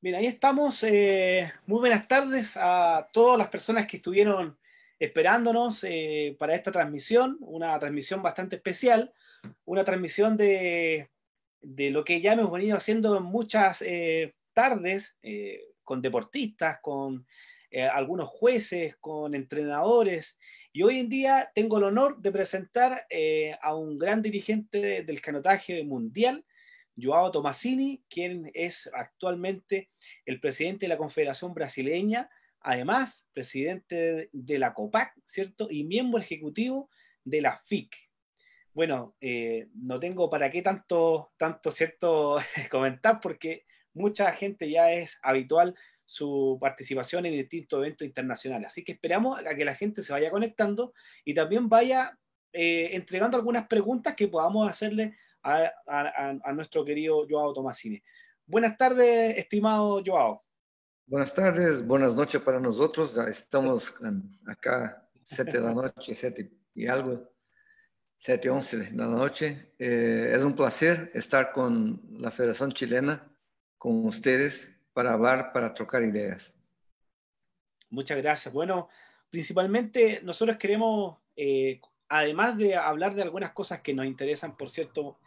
Bien. ahí estamos. Eh, muy buenas tardes a todas las personas que estuvieron esperándonos eh, para esta transmisión, una transmisión bastante especial, una transmisión de, de lo que ya hemos venido haciendo en muchas eh, tardes con deportistas, con algunos jueces, con entrenadores. Y hoy en día tengo el honor de presentar a un gran dirigente del canotaje mundial, Joao Tomasini, quien es actualmente el presidente de la Confederación Brasileña, además presidente de la COPAC, ¿cierto? Y miembro ejecutivo de la FIC. Bueno, eh, no tengo para qué tanto, tanto, ¿cierto?, comentar porque mucha gente ya es habitual su participación en distintos eventos internacionales. Así que esperamos a que la gente se vaya conectando y también vaya eh, entregando algunas preguntas que podamos hacerle a, nuestro querido Joao Tomasini. Buenas tardes, estimado Joao. Buenas tardes, buenas noches para nosotros. estamos acá, 7 de la noche, 7 y algo, 7, 11 de la noche. Eh, es un placer estar con la Federación Chilena, con ustedes, para hablar, para trocar ideas. Muchas gracias. Bueno, principalmente nosotros queremos, eh, además de hablar de algunas cosas que nos interesan, por cierto,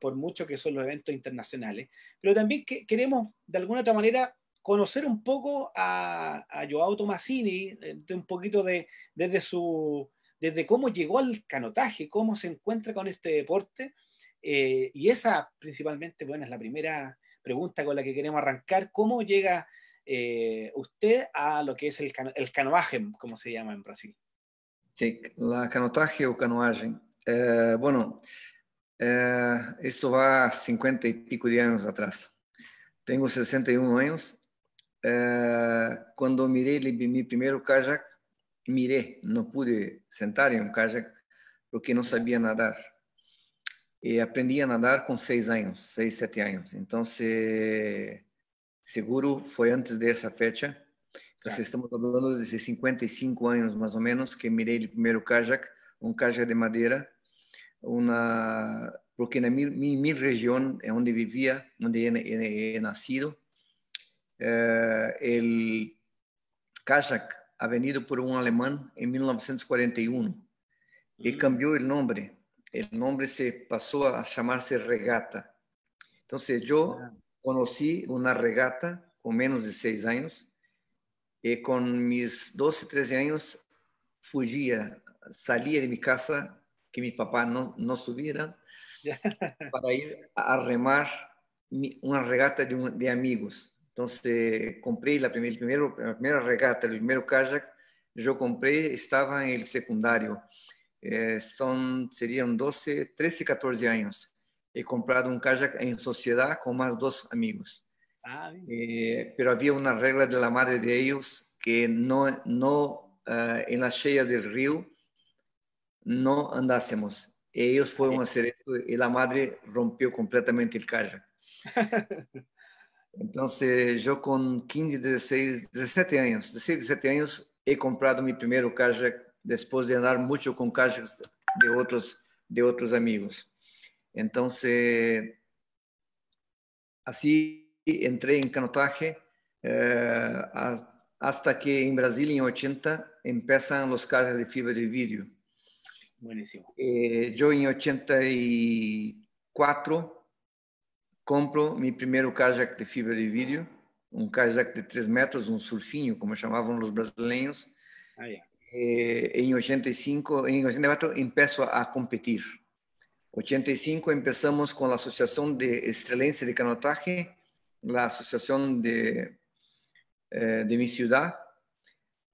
por, mucho que son los eventos internacionales, pero también que queremos de alguna otra manera conocer un poco a, a Joao Tomasini, eh, un poquito de, desde, su, desde cómo llegó al canotaje, cómo se encuentra con este deporte. Eh, y esa principalmente, bueno, es la primera pregunta con la que queremos arrancar, ¿cómo llega eh, usted a lo que es el, cano, canoaje, como se llama en Brasil? Sí, la canotaje o canoaje. bueno, isto há 50 e pico de anos atrás. Tenho 61 anos. quando eh, mirei meu primeiro kayak mirei, não pude sentar em um kayak porque não sabia nadar. E eh, aprendi a nadar com seis anos, seis, sete anos. Então, seguro foi antes dessa fecha. Então, é. estamos falando de 55 anos, mais ou menos, que mirei o primeiro kayak um kayak de madeira, una, porque en mi, región, en donde vivía, donde he, nacido, eh, el Kajak ha venido por un alemán en 1941 y mm. cambió el nombre. El nombre se pasó a llamarse regata. Entonces yo ah. conocí una regata con menos de seis años y con mis 12, 13 años fugía, salía de mi casa que mis papás no, no subieran para ir a remar una regata de, amigos. Entonces compré la, primera regata, el primer kayak, yo compré, estaba en el secundario. Eh, son, serían 12, 13, 14 años. He comprado un kayak en sociedad con más dos amigos. Ah, eh, pero había una regla de la madre de ellos que no, no ah, en las cheias del río não andássemos. E Ellos fueron a hacer esto e a madre rompió completamente o callo. então, eu com 15, 16, 17 anos, 16, 17 anos, he comprado meu primeiro kajak depois de andar muito com kajaks de outros de otros amigos. Então, assim entrei em canotaje eh, hasta que em Brasil, em 80, empiezan os carros de fibra de vidrio. Buenísimo. Eh, yo en 84 compro mi primer kayak de fibra de vidrio, un kayak de 3 metros, un surfinho, como llamaban los brasileños. Ah, eh, en 85, en 84 empiezo a competir. 85 empezamos con la Asociación de Excelencia de Canotaje, la asociación de, eh, de mi ciudad,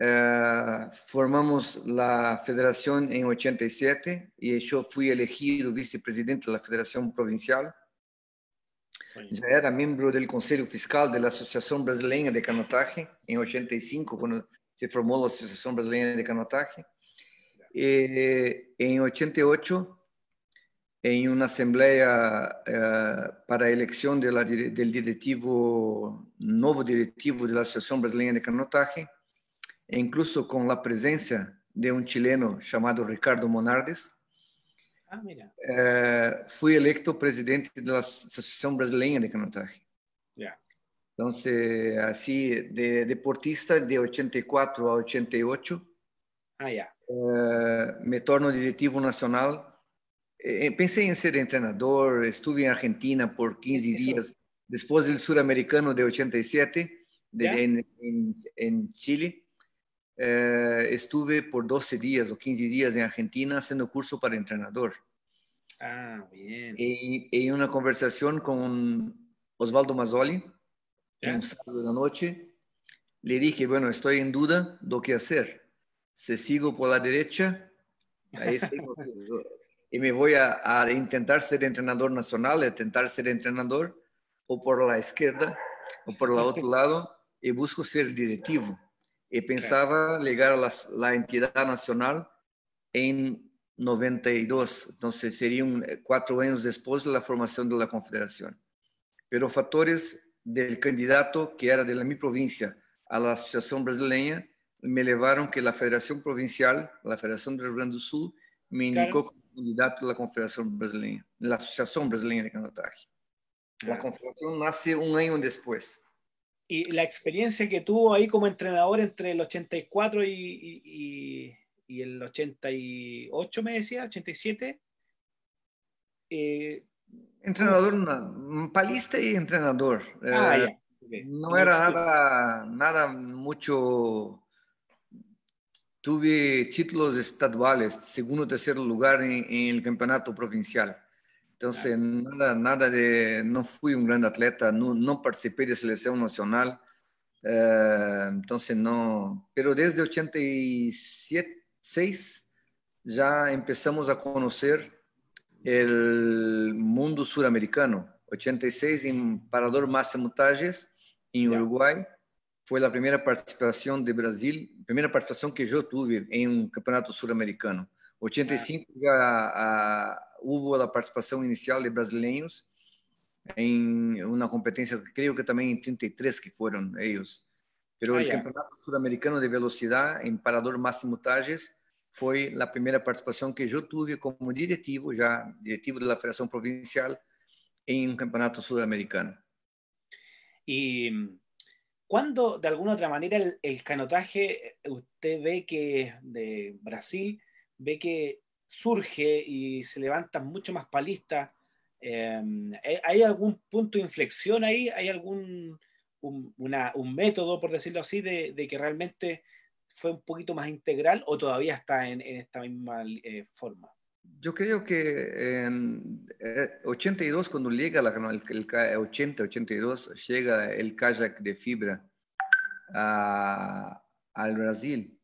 eh, formamos la federación en 87 y yo fui elegido vicepresidente de la federación provincial. Ya era miembro del Consejo Fiscal de la Asociación Brasileña de Canotaje en 85, cuando se formó la Asociación Brasileña de Canotaje. Eh, en 88, en una asamblea eh, para elección del directivo, nuevo directivo de la Asociación Brasileña de Canotaje, e incluso con la presencia de un chileno llamado Ricardo Monardes. Ah, eh, fui electo presidente de la Asociación Brasileña de Canotaje. Entonces, así, de deportista de 84 a 88, ah, eh, me torno directivo nacional. Eh, pensé en ser entrenador, estuve en Argentina por 15 días, después del suramericano de 87, en Chile. Eh, estuve por 12 días o 15 días en Argentina haciendo curso para entrenador. Ah, bien. Y, una conversación con Osvaldo Mazzoli, un sábado de la noche, le dije, bueno, estoy en duda de qué hacer. ¿Se sigo por la derecha, ahí y me voy a, a, intentar ser entrenador nacional, a intentar ser entrenador, o por la izquierda, o por el otro lado, y busco ser directivo. E pensava ligar a entidade nacional em 92, então seriam quatro eh, anos depois da formação da confederação. Mas fatores do candidato que era de minha província provincia associação brasileira, me levaram que a federação Provincial, a federação do Rio Grande do Sul, me indicó como candidato da confederação brasileira, da associação brasileira de Canotaje. A confederação nasce um ano depois. y la experiencia que tuvo ahí como entrenador entre el 84 y, el 88, me decía, 87. Eh, entrenador, palista y entrenador. Ah, eh, no era nada, nada mucho. Tuve títulos estaduales, segundo o tercer lugar en el campeonato provincial. Então, nada, nada de, não fui um grande atleta, não, não participei da seleção nacional. Uh, então, não, pero desde 86 já começamos a conhecer o mundo sul-americano. 86 em Parador Máximo Tages, em Uruguai, foi a primeira participação de Brasil, primeira participação que eu tive em um campeonato sul-americano. 85 já a, hubo la participación inicial de brasileños en una competencia creo que también en 33 que fueron ellos, Pero ah, el Campeonato Sudamericano de Velocidad en Parador Máximo Tages fue la primera participación que yo tuve como directivo, ya directivo de la Federación Provincial, en un campeonato sudamericano. ¿Y mm, cuando, de alguna otra manera, el, el canotaje, eh, usted ve que de Brasil, ve que surge y se levanta mucho más palista. Em, ¿Hay algún punto de inflexión ahí? ¿Hay algún un, método, por decirlo así, de, que realmente fue un poquito más integral o todavía está en, esta misma eh, forma? Yo creo que en 82, eh, cuando llega la, el, 80, 82, llega el kayak de fibra al Brasil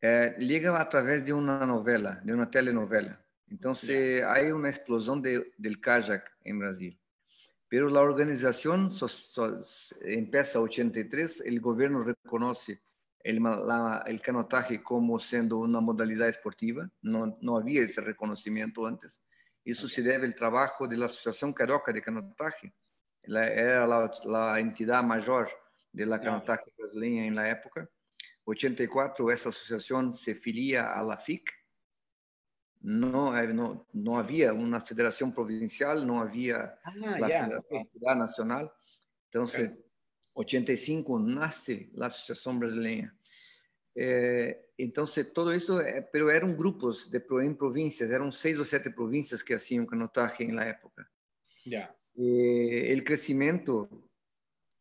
é, ligam através de uma novela, de uma telenovela. Então, se há uma explosão de, del em Brasil. Pero a organização so, so, empieza 83, o governo reconhece o canotaje como sendo uma modalidade esportiva. Não, havia esse reconhecimento antes. Isso se deve ao trabalho da Associação Carioca de Canotaje. Ela era a entidade maior la canotaje brasileira na época. 84 esa asociación se filia a la FIC. No, eh, no, no había una federación provincial, no había ah, la Nacional. Entonces, 85 nace la Asociación Brasileña. Eh, entonces, todo eso, eh, pero eran grupos de, en provincias, eran seis o siete provincias que hacían canotaje en la época. el crecimiento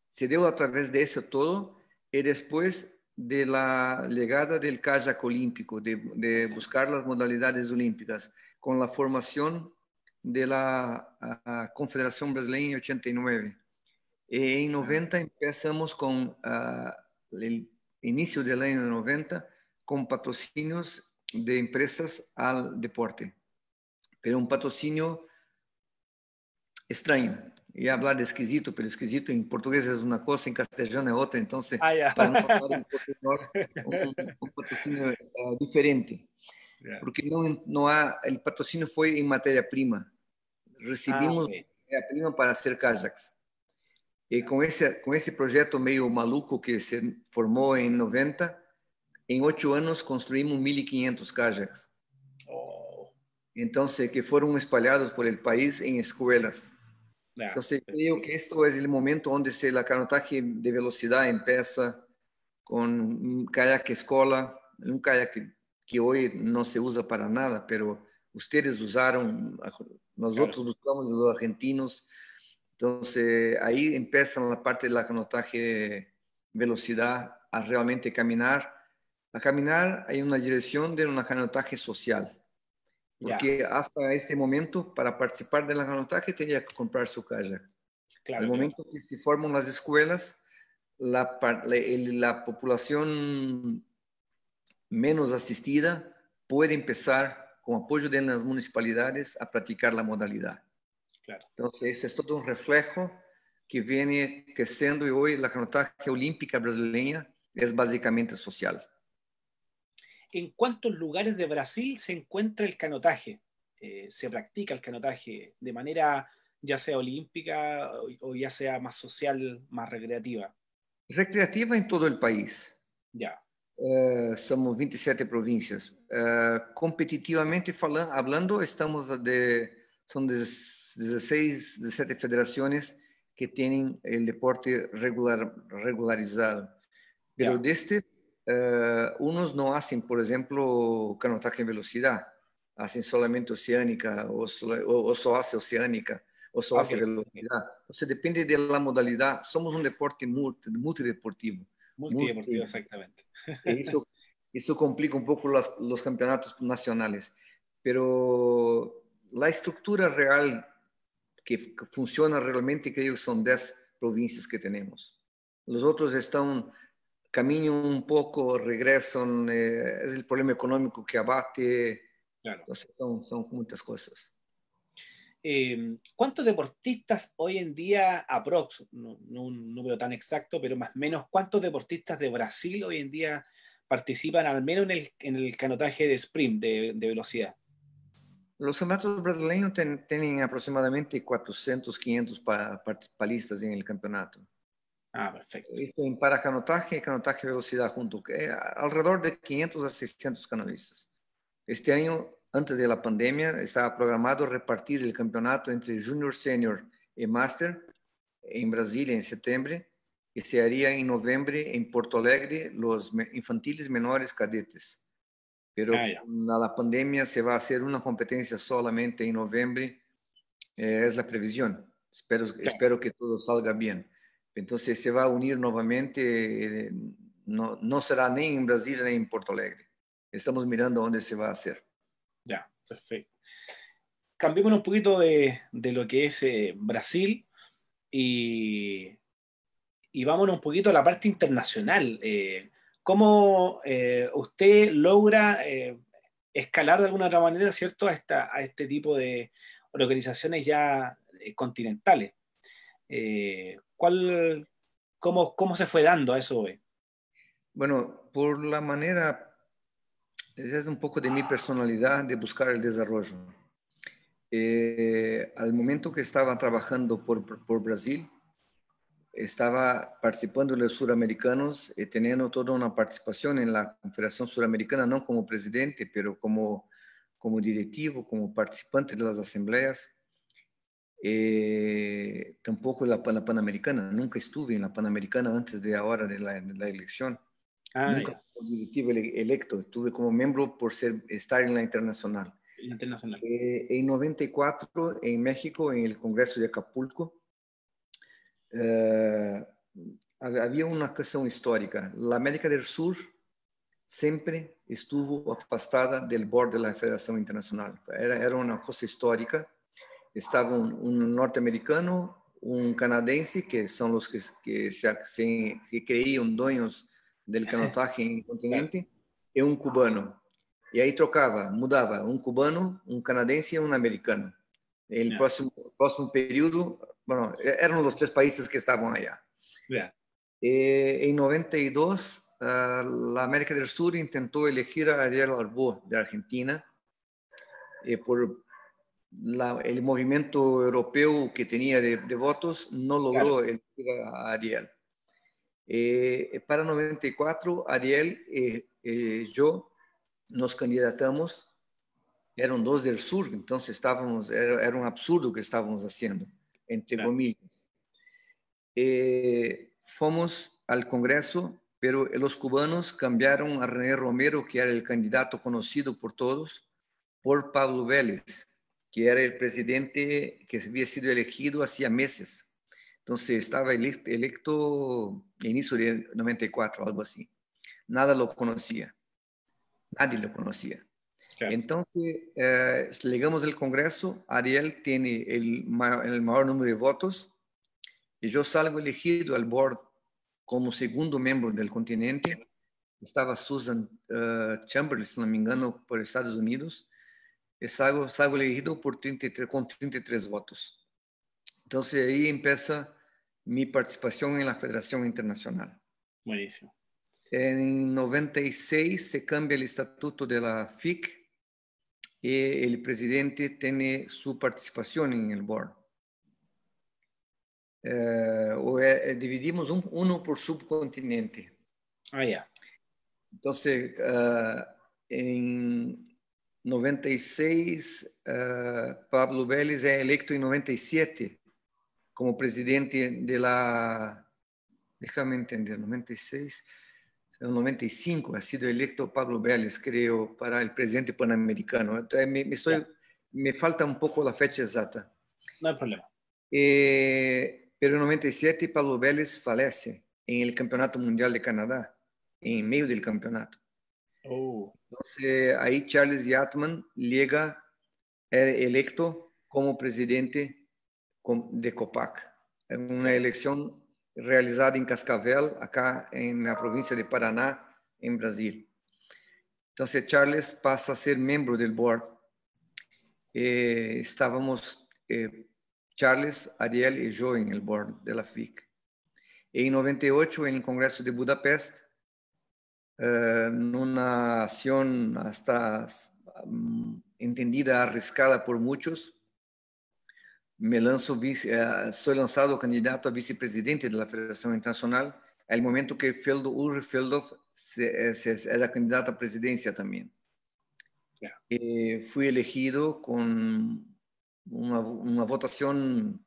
se dio a través de eso todo y después de la llegada del kayak olímpico, de, buscar las modalidades olímpicas, con la formación de la ah, ah, Confederación Brasileña en 89. Eh, en 90 empezamos con ah, el inicio del año 90 con patrocinios de empresas al deporte, pero un patrocinio extraño. e falar esquisito pelo esquisito em português é uma coisa, em castelhano é outra, então se, ah, yeah. para não falar um, um patrocínio uh, eh, diferente. Yeah. Porque não, não há, o patrocínio foi em matéria-prima. Recebimos ah, okay. matéria-prima para ser kajaks. E com esse, com esse projeto meio maluco que se formou em 90, em oito anos construímos 1.500 kajaks. Oh. Então, se, que foram espalhados por el país em escolas Entonces creo que esto es el momento donde la canotaje de velocidad empieza con un kayak escola, un kayak que hoy no se usa para nada, pero ustedes usaron, nosotros usamos los argentinos. Entonces ahí empieza la parte del canotaje velocidad a realmente caminar. A caminar hay una dirección de una canotaje social. Porque hasta este momento, para participar de la canotaje, tenía que comprar su casa. Claro, el momento que se forman las escuelas, la, población menos asistida puede empezar, con apoyo de las municipalidades, a practicar la modalidad. Claro. Entonces, esto es todo un reflejo que viene creciendo y hoy la canotaje olímpica brasileña es básicamente social en cuántos lugares de Brasil se encuentra el canotaje, eh, se practica el canotaje de manera ya sea olímpica o, ya sea más social, más recreativa. Recreativa en todo el país. Ya. Eh, somos 27 provincias. Eh, competitivamente hablando, estamos de, son 16, 17 federaciones que tienen el deporte regular, regularizado. Pero de este eh, unos no hacen, por ejemplo, canotaje en velocidad, hacen solamente oceánica o, o, hace oceánica o solo okay. hace velocidad. depende de la modalidad. Somos un deporte multideportivo. Multideportivo, exactamente. E eso, complica un poco los campeonatos nacionales, pero la estructura real que funciona realmente creo que son 10 provincias que tenemos. Los otros están Camino un poco, regresan, eh, es el problema económico que abate. Claro. Entonces son, son muchas cosas. Em, ¿Cuántos deportistas hoy en día, aprox, no, un número tan exacto, pero más o menos, cuántos deportistas de Brasil hoy en día participan al menos en el, en el canotaje de sprint, de, de velocidad? Los amateurs brasileños tienen aproximadamente 400, 500 participantes en el campeonato. Ah, perfecto. En paracanotaje y canotaje velocidad junto, eh, alrededor de 500 a 600 canoístas. Este año, antes de la pandemia, estaba programado repartir el campeonato entre junior, senior y master en Brasilia en septiembre y se haría en noviembre en Porto Alegre los infantiles menores cadetes. Pero ah, la pandemia se va a hacer una competencia solamente en noviembre, eh, es la previsión. espero que todo salga bien. Entonces se va a unir nuevamente, eh, no, no será ni en Brasil ni en Porto Alegre. Estamos mirando dónde se va a hacer. Ya, perfecto. Cambiemos un poquito de, de lo que es eh, Brasil y, y vámonos un poquito a la parte internacional. Eh, ¿Cómo usted logra escalar de alguna otra manera, ¿cierto?, a, esta, a este tipo de organizaciones ya continentales. Eh, ¿Cuál, cómo, cómo, se fue dando a eso Bueno, por la manera, es un poco de mi personalidad de buscar el desarrollo. Eh, al momento que estaba trabajando por, por Brasil, estaba participando los suramericanos y eh, teniendo toda una participación en la Confederación Suramericana, no como presidente, pero como, como directivo, como participante de las asambleas. Eh, tampoco la, la, Panamericana, nunca estuve en la Panamericana antes de ahora de la, elección. Ah, nunca fui directivo electo, estuve como miembro por ser, estar en la internacional. Eh, en 94, en México, en el Congreso de Acapulco, eh, había una cuestión histórica. la América del Sur siempre estuvo afastada del borde de la Federación Internacional. Era, era cosa cosa histórica estaba un, norteamericano, un canadiense, que son los que, se, creían dueños del canotaje en el continente, y un cubano. Y ahí trocaba, mudaba, un cubano, un canadiense y un americano. El próximo, próximo periodo, bueno, e-, eran los tres países que estaban allá. Eh, en 92, ah, la América del Sur intentó elegir a Ariel Arbó de Argentina eh, por, el movimiento europeo que tenía de, votos no logró elegir a Ariel. Eh, para 94, Ariel y eh, eh, yo nos candidatamos eran dos del sur, entonces estábamos, era, era un absurdo que estábamos haciendo, entre comillas. Eh, fuimos al Congreso, pero los cubanos cambiaron a René Romero, que era el candidato conocido por todos, por Pablo Vélez, que era el presidente que había sido elegido hacía meses. Entonces estaba electo, en inicio del 94, algo así. Nada lo conocía. Nadie lo conocía. Entonces, eh, llegamos al Congreso, Ariel tiene el, mayor, número de votos y yo salgo elegido al board como segundo miembro del continente. Estaba Susan eh, Chambers, si no me engano, por Estados Unidos Sago, salgo elegido por 33, con 33 votos. Entonces ahí empieza mi participación en la Federación Internacional. Buenísimo. En 96 se cambia el estatuto de la FIC y el presidente tiene su participación en el board. Eh, o, eh, dividimos uno por subcontinente. Ah, ya. Entonces, eh, en 96, eh, Pablo Vélez es electo en 97 como presidente de la, déjame entender, 96, en 95 ha sido electo Pablo Vélez, creo, para el presidente panamericano. me, estoy, me falta un poco la fecha exacta. No hay problema. Eh, pero en 97 Pablo Vélez fallece en el Campeonato Mundial de Canadá, en medio del campeonato. Oh. Entonces, ahí Charles Yatman llega eh, electo como presidente de COPAC. Una elección realizada en Cascavel, acá en la provincia de Paraná, en Brasil. Entonces, Charles pasa a ser miembro del board. Eh, estábamos eh, Charles, Ariel y yo en el board de la FIC. En 98, en el Congreso de Budapest, Eh, en una acción hasta mm, entendida, arriscada por muchos. Me lanzo, eh, soy lanzado candidato a vicepresidente de la Federación Internacional al momento que Field Ulrich Feldhoff eh, era candidato a presidencia también. fui elegido con una votación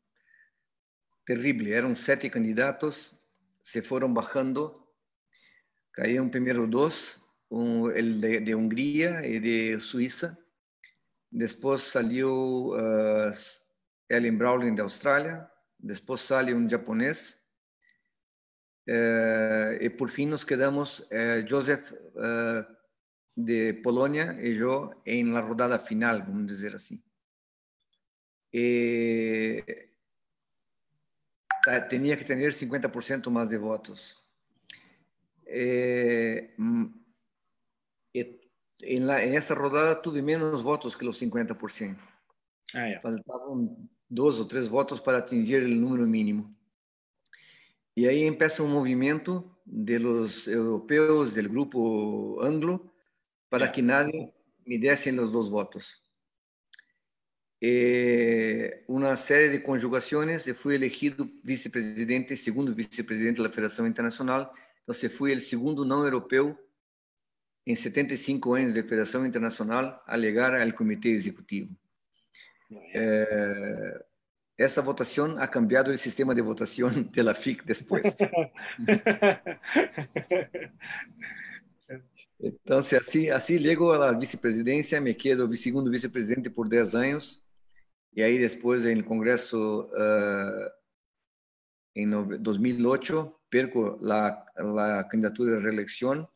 terrible, eran siete candidatos, se fueron bajando Caíram primeiro dois, um, ele de, de, Hungria e de Suíça. Depois saiu uh, eh, Ellen Browning da Austrália. Depois saiu um japonês. Uh, eh, e por fim nos quedamos uh, Joseph uh, de Polônia e eu em la rodada final, vamos dizer assim. E... Tinha que ter 50% mais de votos. Eh, mm, en, la, esta rodada tuve menos votos que los 50%. Ah, Faltaban dos o tres votos para atingir el número mínimo. Y ahí empieza un movimiento de los europeos del grupo anglo para que nadie me diesen los dos votos. Eh, una serie de conjugaciones y fui elegido vicepresidente, segundo vicepresidente de la Federación Internacional Então, se foi o segundo não europeu em 75 anos de Federação Internacional a chegar ao Comitê Executivo. É, essa votação ha cambiado o sistema de votação pela FIC depois. então, assim, assim chego a vice-presidência, me quedo segundo vice-presidente por 10 anos, e aí depois, no Congresso, uh, em 2008, perco la, la candidatura de reelección,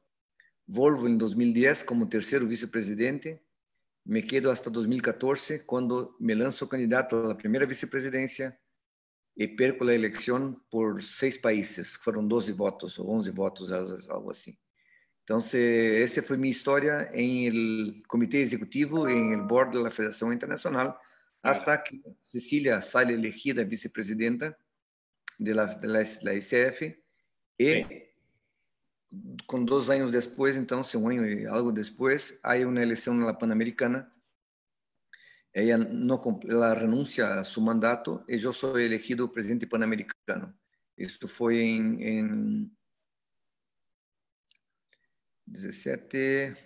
vuelvo en 2010 como tercero vicepresidente, me quedo hasta 2014 cuando me lanzo candidato a la primera vicepresidencia e perco a eleição por seis países, foram 12 votos ou 11 votos, algo assim. Então, se, essa foi minha história em el comitê executivo, em el board da Federação Internacional, até que Cecília sai elegida vice-presidenta da ICF E con com años después entonces então, se um algo después hay una elección en la panamericana ella renuncia a su mandato y yo soy elegido presidente panamericano esto fue en 17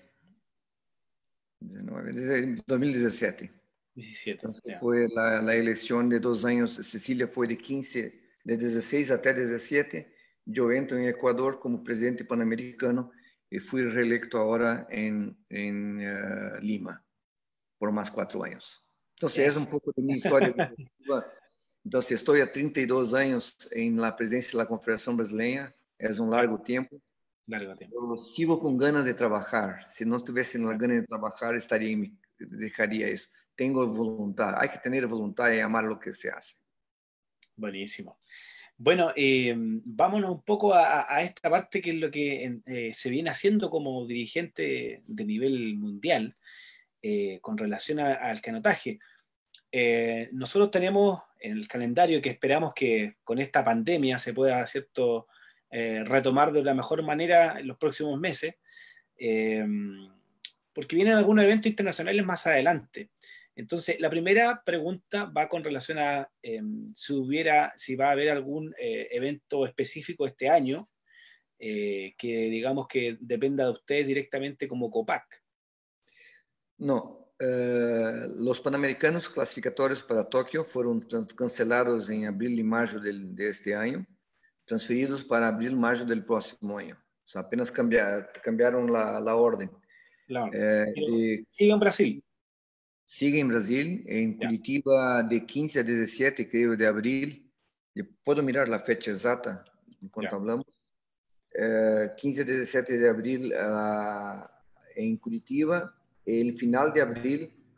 19, 2017. 17, Fue la, elección de dos años. Cecilia fue de 15, de 16 hasta 17 yo entro en Ecuador como presidente panamericano y fui reelecto ahora en, eh, Lima por más cuatro años. Entonces, es un poco de mi historia. Entonces, estoy a 32 años en la presidencia de la Confederación Brasileña, es un largo tiempo. Largo tiempo. sigo con ganas de trabajar. Si no estuviese en la ganas de trabajar, estaría dejaría eso. Tengo voluntad, hay que tener voluntad y amar lo que se hace. Buenísimo. Bueno, eh, vámonos un poco a, esta parte que es lo que eh, se viene haciendo como dirigente de nivel mundial eh, con relación al canotaje. nosotros tenemos en el calendario que esperamos que con esta pandemia se pueda retomar de la mejor manera en los próximos meses, porque vienen algunos eventos internacionales más adelante. Entonces, la primera pregunta va con relación a em, si, hubiera, si va a haber algún eh, evento específico este año eh, que digamos que dependa de ustedes directamente como COPAC. No, eh, los Panamericanos clasificatorios para Tokio fueron cancelados en abril y mayo de este año, transferidos para abril y mayo del próximo año. O sea, apenas cambiaron la, orden. sí, en Brasil sigue en Brasil, en Curitiba de 15 a 17, creo, de abril. Puedo mirar la fecha exacta cuanto hablamos. 15 eh, a 17 de abril ah, en Curitiba, el final de abril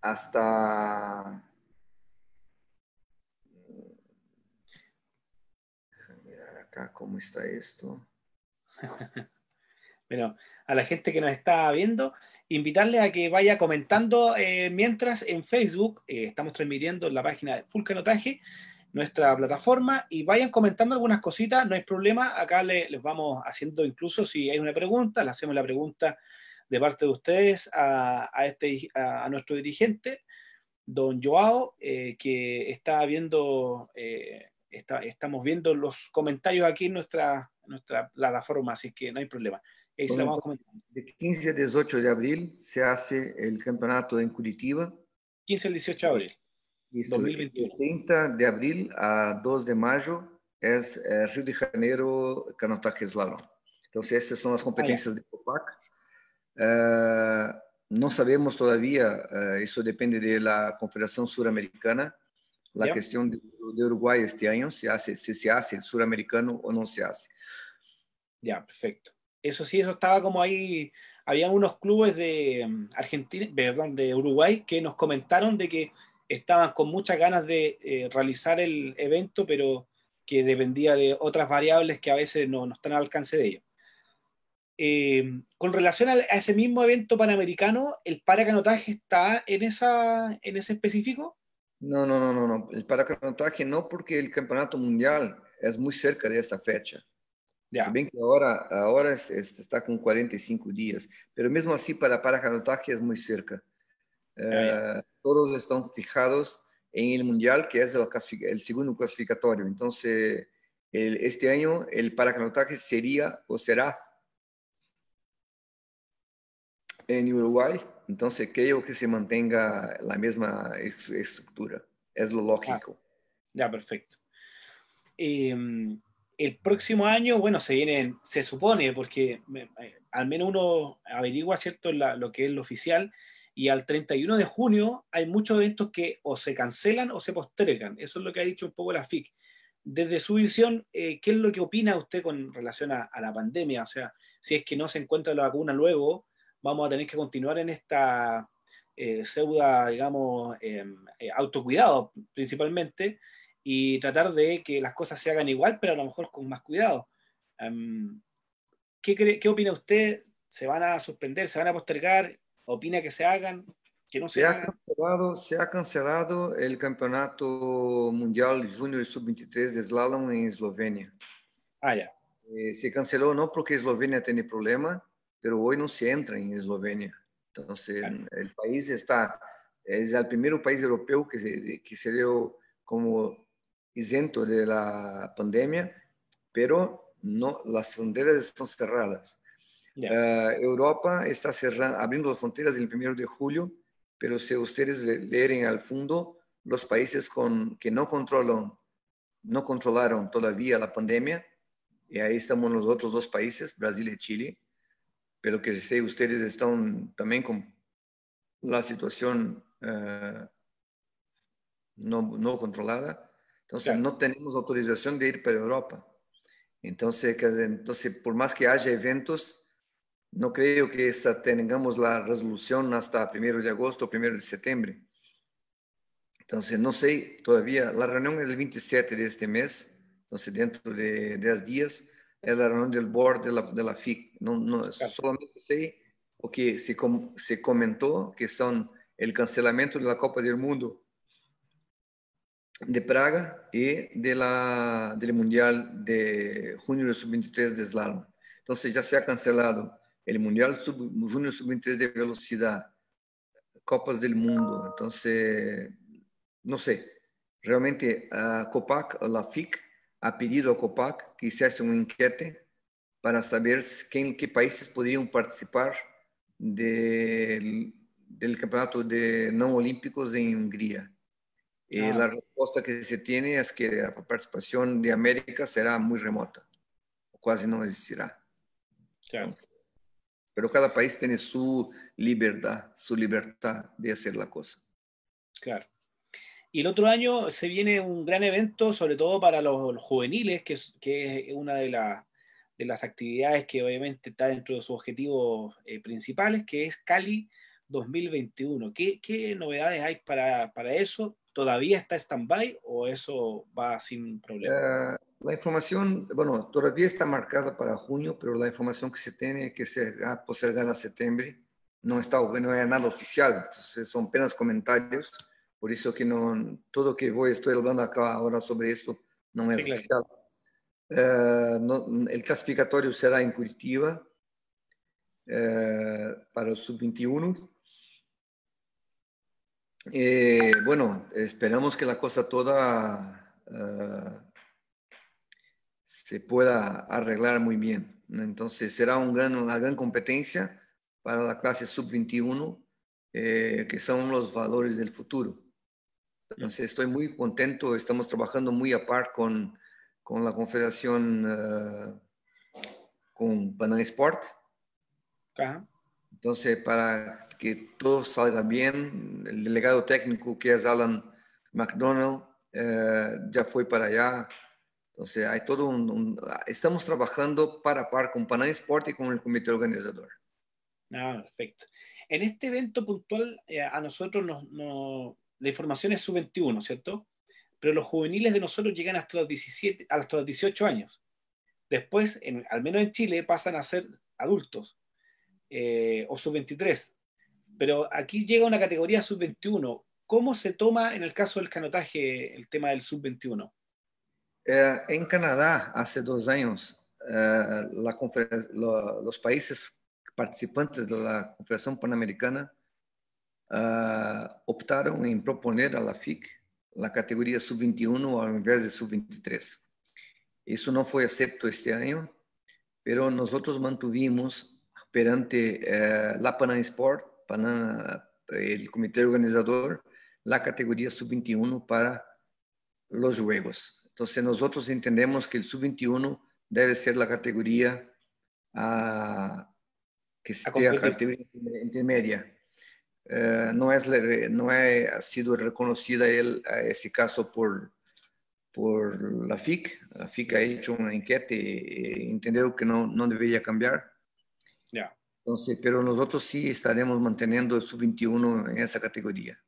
hasta eh, mirar acá cómo está esto. Bueno, a la gente que nos está viendo, invitarles a que vaya comentando eh, mientras en Facebook, eh, estamos transmitiendo en la página de Fulcanotaje, nuestra plataforma, y vayan comentando algunas cositas, no hay problema, acá les vamos haciendo incluso si hay una pregunta, le hacemos la pregunta de parte de ustedes a, este, a, nuestro dirigente, don Joao, eh, que está viendo, estamos viendo los comentarios aquí en nuestra, nuestra plataforma, así que no hay problema. De 15 a 18 de abril se hace el campeonato en Curitiba. 15 al 18 de abril. Y 30 de abril a 2 de mayo es eh, Río de Janeiro, Canotaje Slalom. Entonces, esas son las ah, competencias de COPAC. Eh, no sabemos todavía, eh, eso depende de la Confederación Suramericana, la cuestión de, Uruguay este año, si se hace el suramericano o no se hace. Ya, perfecto. Eso sí, eso estaba como ahí. Había unos clubes de mm, Argentina, de Uruguay que nos comentaron de que estaban con muchas ganas de eh, realizar el evento, pero que dependía de otras variables que a veces no, están al alcance de ellos. Eh, con relación a, ese mismo evento panamericano, ¿el paracanotaje está en, esa, en ese específico? No, no, no, no, no. El paracanotaje no porque el campeonato mundial es muy cerca de esta fecha. Ahora Se que está con 45 días, pero mesmo así para Paracanotaje es muy cerca. Eh, todos están fijados en el Mundial, que es el segundo clasificatorio, entonces el, este año el Paracanotaje sería o será en Uruguay, entonces se que se mantenga la misma estructura, es lo lógico. Ya, perfecto. Em, el próximo año, bueno, se vienen, se supone, porque eh, al menos uno averigua, ¿cierto?, lo que es lo oficial, y al 31 de junio hay muchos eventos que o se cancelan o se postergan. Eso es lo que ha dicho un poco la FIC. Desde su visión, eh, ¿qué es lo que opina usted con relación a, la pandemia? O sea, si es que no se encuentra la vacuna luego, vamos a tener que continuar en esta eh, pseudo, digamos, em, autocuidado principalmente y tratar de que las cosas se hagan igual, pero a lo mejor con más cuidado. Em, ¿qué, ¿Qué opina usted? ¿Se van a suspender? ¿Se van a postergar? ¿Opina que se hagan? ¿Que no se, hagan? Ha cancelado, se ha cancelado el Campeonato Mundial Junior Sub-23 de Slalom en Eslovenia. Ah, ya. Eh, se canceló no porque Eslovenia tiene problema, pero hoy no se entra en Eslovenia. Entonces, el país está, es el primer país europeo que se, que se dio como isento de la pandemia, pero no, las fronteras están cerradas. Eh, Europa está abriendo las fronteras el primero de julio, pero si ustedes leen al fondo, los países con, que no controlan, no controlaron todavía la pandemia, y ahí estamos los otros dos países, Brasil y Chile, pero que si ustedes están también con la situación eh, no, no controlada, entonces no tenemos autorización de ir para Europa. Entonces, entonces, por más que haya eventos, no creo que tengamos la resolución hasta primero de agosto o primero de septiembre. Entonces, no sé todavía, la reunión es el 27 de este mes, entonces dentro de 10 días es la reunión del board de la, FIC. No, Solamente sé lo que se, se comentó que son el cancelamiento de la Copa del Mundo de Praga y de la, del Mundial de Junior Sub-23 de Slalom. Entonces ya se ha cancelado el Mundial Sub, junio Sub-23 de Velocidad, Copas del Mundo. Entonces, no sé, realmente a COPAC, la FIC, ha pedido a COPAC que hiciese un enquete para saber quién, qué países podrían participar del campeonato de no olímpicos en Hungría. Y eh, ah, la respuesta que se tiene es que la participación de América será muy remota, o casi no existirá. Claro. Pero cada país tiene su libertad, su libertad de hacer la cosa. Claro. Y el otro año se viene un gran evento, sobre todo para los, juveniles, que es, que es una de, de, las actividades que obviamente está dentro de sus objetivos eh, principales, que es Cali 2021. ¿Qué, ¿Qué, novedades hay para, para eso? ¿Todavía está stand-by o eso va sin problema? Ah, la información, bueno, todavía está marcada para junio, pero la información que se tiene que ah, pues, será postergada a septiembre. No está, no es nada oficial, son apenas comentarios. Por eso que no, todo que voy, estoy hablando acá ahora sobre esto no es oficial. Ah, el clasificatorio será en Curitiba para el sub-21 eh, bueno, esperamos que la cosa toda eh, se pueda arreglar muy bien. Entonces será un gran, una gran competencia para la clase sub-21, eh, que son los valores del futuro. Entonces estoy muy contento, estamos trabajando muy a par con, con la Confederación, con Banana Sport. Ajá. Entonces, para que todo salga bien, el delegado técnico que es Alan McDonald eh, ya fue para allá. Entonces, hay todo un, estamos trabajando para par con Panay Sport y con el comité organizador. Ah, perfecto. En este evento puntual, eh, a nosotros la información es sub-21, ¿cierto? Pero los juveniles de nosotros llegan hasta los, 17, hasta los 18 años. Después, al menos en Chile, pasan a ser adultos. Eh, o sub-23. Pero aquí llega una categoría sub-21. ¿Cómo se toma en el caso del canotaje el tema del sub-21? Eh, en Canadá, hace dos años, eh, la los países participantes de la Confederación Panamericana optaron en proponer a la FIC la categoría sub-21 en vez de sub-23. Eso no fue acepto este año, pero nosotros mantuvimos perante eh, la Panam Sport, el comité organizador, la categoría sub-21 para los Juegos. Entonces nosotros entendemos que el sub-21 debe ser la categoría ah, que sea categoría intermedia. Eh, no, es, no ha sido reconocida ese caso por, por la FIC. La FIC ha hecho una enquete y eh, entendió que no, no debería cambiar entonces, pero nosotros sí estaremos manteniendo el sub-21 en esa categoría.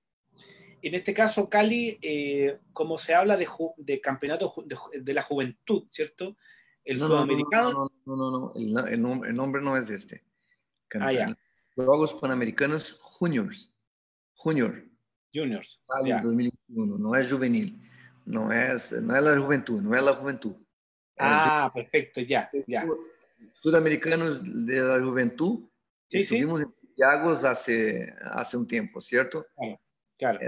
En este caso, Cali, eh, como se habla de, de campeonato de, la juventud, ¿cierto? El sudamericano. No, no, no, no, el, nombre, no es este. Campeonato. Ah, Juegos Panamericanos Juniors. Junior. Juniors. Cali 2021, no es juvenil. No es, no es la juventud, no es la juventud. Ah, perfecto, ya, ya. Sudamericanos de la Juventud. Sí, subimos en Santiago hace, hace un tiempo, ¿cierto? Claro.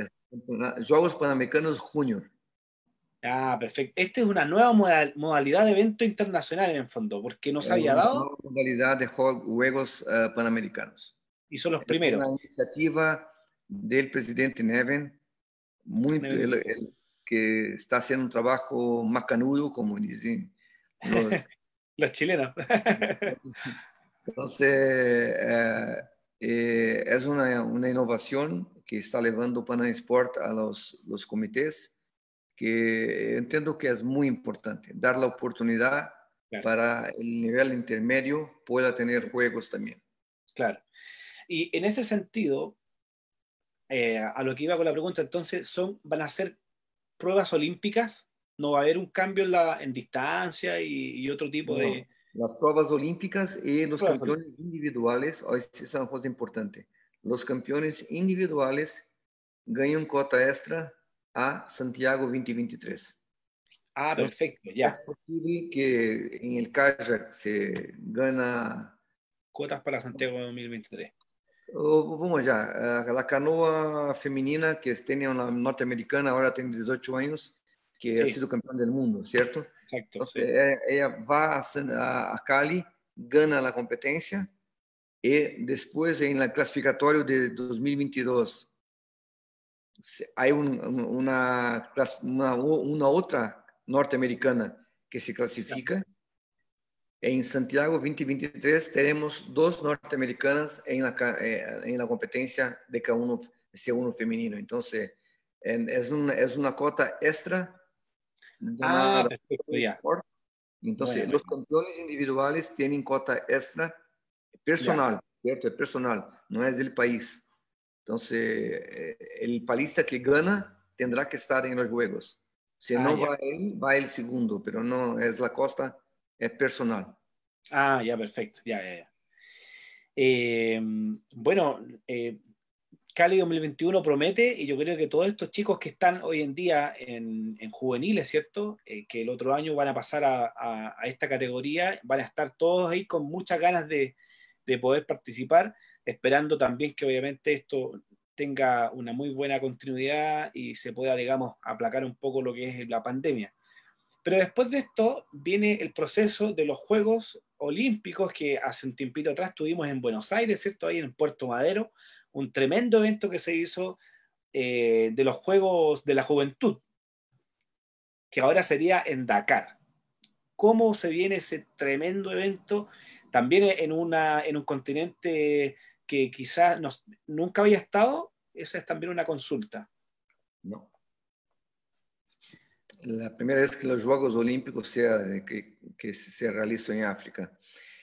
Juegos Panamericanos Junior. Ah, perfecto. Esta es una nueva modalidad de evento internacional en fondo, porque nos había dado. modalidad de Juegos eh, Panamericanos. Y son los primeros. una iniciativa del presidente Neven, muy, que está haciendo un trabajo macanudo, como dicen chilena Entonces, eh, eh, es una, innovación que está llevando Panam Sport a los, comités, que entiendo que es muy importante, dar la oportunidad para el nivel intermedio pueda tener juegos también. Claro. Y en ese sentido, eh, a lo que iba con la pregunta, entonces, son, ¿van a ser pruebas olímpicas? no va a haber un cambio en, la, en distancia y, otro tipo de... Las pruebas olímpicas y los campeones individuales, es una cosa importante, los campeones individuales ganan cuota extra a Santiago 2023. Ah, perfecto, ya. Es posible que en el kayak se gana... Cuotas para Santiago 2023. vamos allá, la canoa femenina que tiene una la norteamericana ahora tiene 18 años, que é sí. ha sido campeón del mundo, ¿cierto? Exacto. Entonces, sí. Eh, eh, ella, va a, a, Cali, gana la competencia y después en el clasificatorio de 2022 hay un, una, una, una, otra norteamericana que se clasifica. En Santiago 2023 tenemos dos norteamericanas en la, eh, en la competencia de K1 C1 femenino. Entonces, es una, es una cota extra Ah, Entonces, los campeones individuales tienen cota extra personal, ¿cierto? Es personal, no es del país. Entonces, eh, el palista que gana tendrá que estar en los juegos. Si ah, no va él, va el segundo, pero no es la costa, es personal. Ah, ya, perfecto, ya, eh, bueno, eh, Cali 2021 promete y yo creo que todos estos chicos que están hoy en día en, juveniles, ¿cierto? Eh, que el otro año van a pasar a, esta categoría, van a estar todos ahí con muchas ganas de, de, poder participar, esperando también que obviamente esto tenga una muy buena continuidad y se pueda, digamos, aplacar un poco lo que es la pandemia. Pero después de esto viene el proceso de los Juegos Olímpicos que hace un tiempito atrás tuvimos en Buenos Aires, ¿cierto? Ahí en Puerto Madero un tremendo evento que se hizo eh, de los Juegos de la Juventud, que ahora sería en Dakar. ¿Cómo se viene ese tremendo evento? También en, una, en un continente que quizás nos, nunca había estado, esa es también una consulta. No. La primera vez que los Juegos Olímpicos sea, que se realizan en África.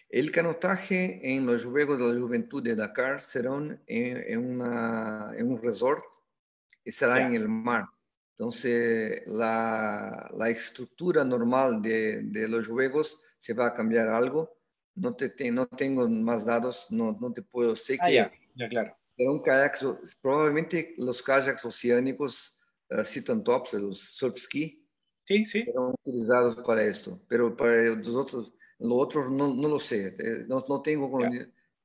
El canotaje en los Juegos de la Juventud de Dakar será en, en, un resort y será en el mar. Entonces, la, estructura normal de, los juegos se va a cambiar algo. No, te, no tengo más datos, no, no te puedo. decir. ah, que ya, ya, claro. Pero un kayak, probablemente los kayaks oceánicos, uh, eh, Citan Tops, los surf ski, serán utilizados para esto. Pero para los otros, lo otro no, lo sé, eh, no, tengo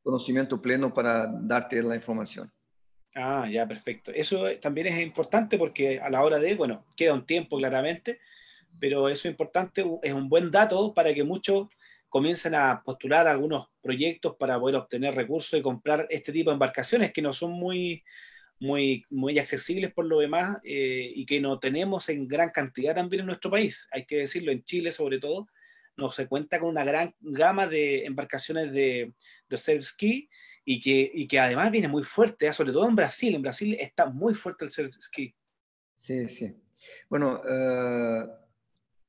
conocimiento pleno para darte la información. Ah, ya, perfecto. Eso eh, también es importante porque a la hora de, bueno, queda un tiempo claramente, pero eso es importante, es un buen dato para que muchos comiencen a postular algunos proyectos para poder obtener recursos y comprar este tipo de embarcaciones que no son muy, muy, muy accesibles por lo demás eh, y que no tenemos en gran cantidad también en nuestro país. Hay que decirlo, en Chile sobre todo, no se cuenta con una gran gama de embarcaciones de, de ski y que, que además viene muy fuerte, ¿eh? sobre todo en Brasil. En Brasil está muy fuerte el surf-ski. Sí, sí. Bueno, eh,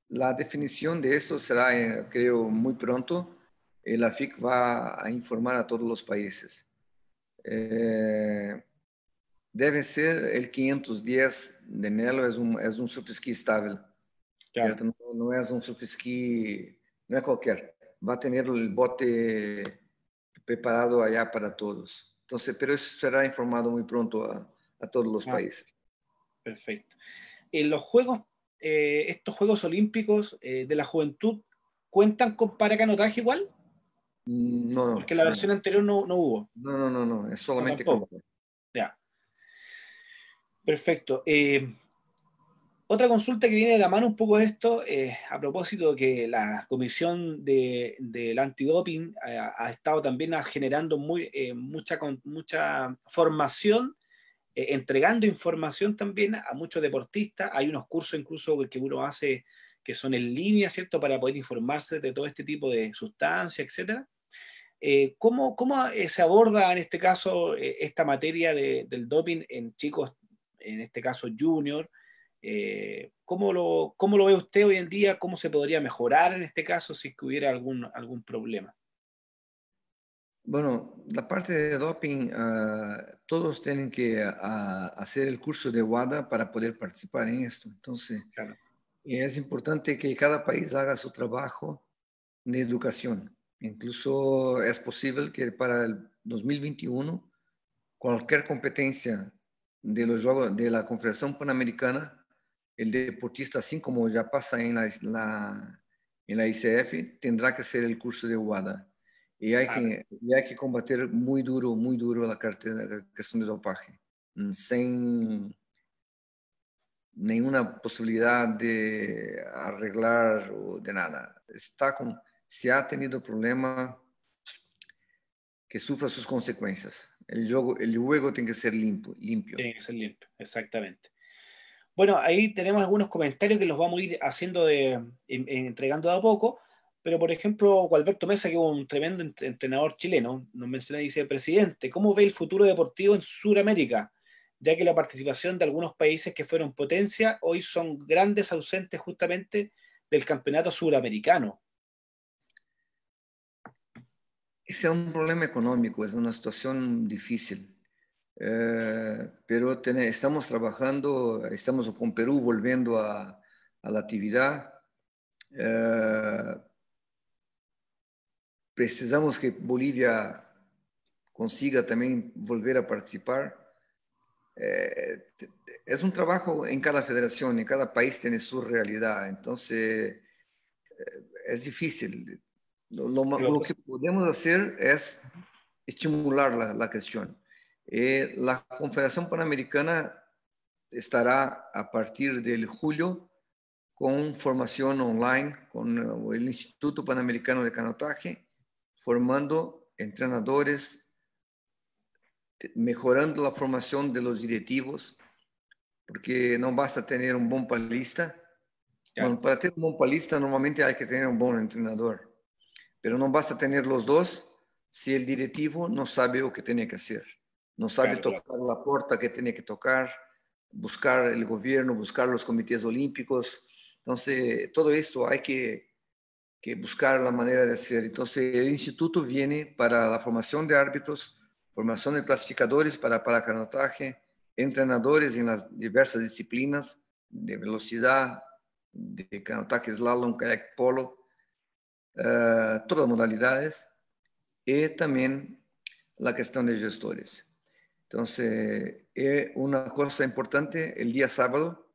la definición de esto será, eh, creo, muy pronto. La FIC va a informar a todos los países. Debe ser el 510 de enero es un es un ski no, es un surfski, no es cualquier. Va a tener el bote preparado allá para todos. Entonces, pero eso será informado muy pronto a, todos los ah, países. Perfecto. En eh, los Juegos, eh, estos Juegos Olímpicos eh, de la Juventud, ¿cuentan con paracanotaje igual? Mm, no, no. Porque la versión anterior no, no, hubo. No, no, no, no, es solamente no, Ya. Perfecto. Otra consulta que viene de la mano un poco de esto, eh, a propósito de que la comisión de, del antidoping eh, ha estado también generando eh, mucha, mucha formación, entregando información también a muchos deportistas. Hay unos cursos incluso que uno hace que son en línea, ¿cierto?, para poder informarse de todo este tipo de sustancias, etc. ¿Cómo, cómo se aborda en este caso esta materia del doping en chicos, en este caso junior? Eh, ¿cómo, lo, ¿Cómo lo ve usted hoy en día? ¿Cómo se podría mejorar en este caso si hubiera algún, algún problema? Bueno, la parte de doping, ah, todos tienen que ah, hacer el curso de WADA para poder participar en esto. Entonces, es importante que cada país haga su trabajo de educación. Incluso es posible que para el 2021 cualquier competencia de los de la Confederación Panamericana el deportista, así como ya pasa en la, en la ICF, tendrá que hacer el curso de WADA. Y hay, que, combater muy duro, muy duro la, cartera, cuestión de dopaje, mm, sin ninguna posibilidad de arreglar o de nada. Está con, si ha tenido problema, que sufra sus consecuencias. El juego, el juego tiene que ser limpio. Tiene que ser limpio, exactamente. Bueno, ahí tenemos algunos comentarios que los vamos a ir haciendo de, entregando de a poco, pero por ejemplo, Gualberto Mesa, que es un tremendo entrenador chileno, nos menciona y dice, presidente, ¿cómo ve el futuro deportivo en Sudamérica? Ya que la participación de algunos países que fueron potencia hoy son grandes ausentes justamente del campeonato suramericano. Ese es un problema económico, es una situación difícil. Eh, pero estamos trabajando, estamos con Perú volviendo a, la actividad. Eh, precisamos que Bolivia consiga también volver a participar. Eh, es un trabajo en cada federación, en cada país tiene su realidad, entonces es difícil. Lo, lo pues que podemos hacer es estimular la, la cuestión. Eh, la Confederación Panamericana estará a partir del julio con formación online con eh, el Instituto Panamericano de Canotaje, formando entrenadores, mejorando la formación de los directivos, porque no basta tener un buen palista. para tener un buen palista normalmente hay que tener un buen entrenador, pero no basta tener los dos si el directivo no sabe lo que tiene que hacer no sabe tocar la puerta que tiene que tocar, buscar el gobierno, buscar los comités olímpicos. Entonces, todo esto hay que, buscar la manera de hacer. Entonces, el instituto viene para la formación de árbitros, formación de clasificadores para, para canotaje, entrenadores en las diversas disciplinas de velocidad, de canotaje, slalom, kayak, polo, eh, todas modalidades, y también la cuestión de gestores. Entonces, es una cosa importante, el día sábado,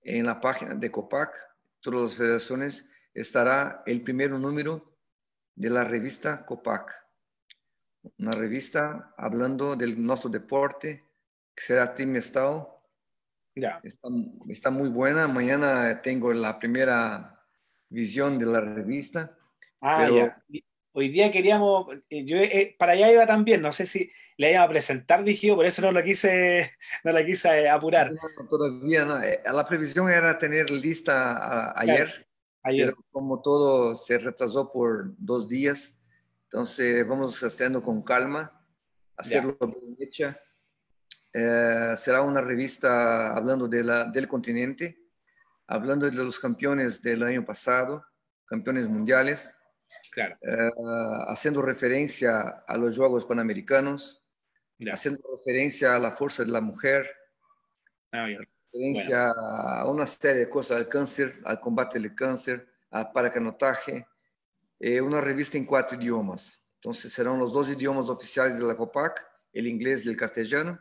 en la página de COPAC, todas las federaciones, estará el primer número de la revista COPAC. Una revista hablando del nuestro deporte, que será trimestral. Yeah. Está, está muy buena. Mañana tengo la primera visión de la revista. Ah, hoy día queríamos, eh, yo eh, para allá iba también, no sé si le iba a presentar, dije por eso no la quise, no la quise apurar. No, todavía no, eh, la previsión era tener lista ayer, ayer, pero como todo se retrasó por dos días, entonces vamos haciendo con calma, hacerlo ya. bien será una revista hablando de la, del continente, hablando de los campeones del año pasado, campeones mundiales eh, haciendo referencia a los Juegos Panamericanos, haciendo referencia a la fuerza de la mujer, ah, referencia a una serie de cosas, al cáncer, al combate del cáncer, al paracanotaje, eh, una revista en cuatro idiomas. Entonces serán los dos idiomas oficiales de la COPAC, el inglés y el castellano.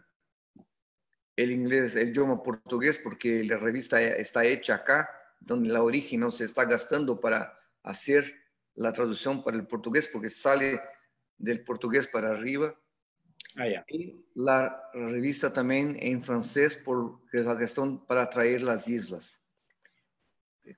El inglés, el idioma portugués, porque la revista está hecha acá, donde la origen no se está gastando para hacer la traducción para el portugués porque sale del portugués para arriba. Ah, y la revista también en francés porque la gestión para atraer las islas